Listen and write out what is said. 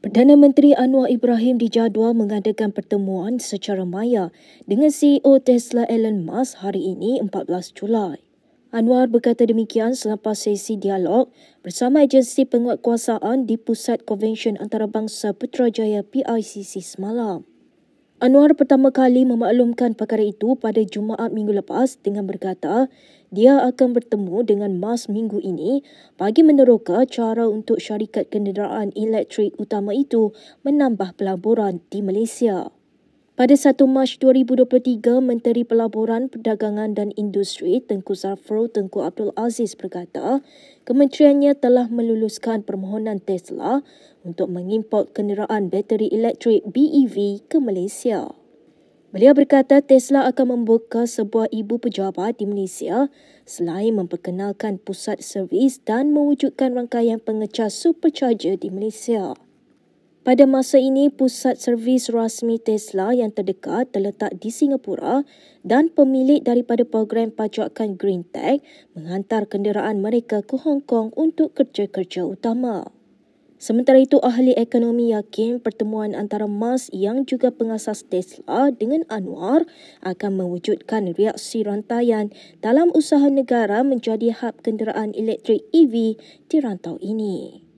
Perdana Menteri Anwar Ibrahim dijadual mengadakan pertemuan secara maya dengan CEO Tesla Elon Musk hari ini 14 Julai. Anwar berkata demikian selepas sesi dialog bersama agensi penguatkuasaan di Pusat Konvensyen Antarabangsa Putrajaya PICC semalam. Anwar pertama kali memaklumkan perkara itu pada Jumaat minggu lepas dengan berkata dia akan bertemu dengan MAS minggu ini bagi meneroka cara untuk syarikat kenderaan elektrik utama itu menambah pelaburan di Malaysia. Pada 1 Mac 2023, Menteri Pelaburan, Perdagangan dan Industri Tengku Zafro Tengku Abdul Aziz berkata, kementeriannya telah meluluskan permohonan Tesla untuk mengimport kenderaan bateri elektrik BEV ke Malaysia. Beliau berkata Tesla akan membuka sebuah ibu pejabat di Malaysia selain memperkenalkan pusat servis dan mewujudkan rangkaian pengecas supercharger di Malaysia. Pada masa ini, pusat servis rasmi Tesla yang terdekat terletak di Singapura dan pemilik daripada program pajakan Green Tech menghantar kenderaan mereka ke Hong Kong untuk kerja-kerja utama. Sementara itu, ahli ekonomi yakin pertemuan antara Mas yang juga pengasas Tesla dengan Anwar akan mewujudkan reaksi rantaian dalam usaha negara menjadi hub kenderaan elektrik EV di rantau ini.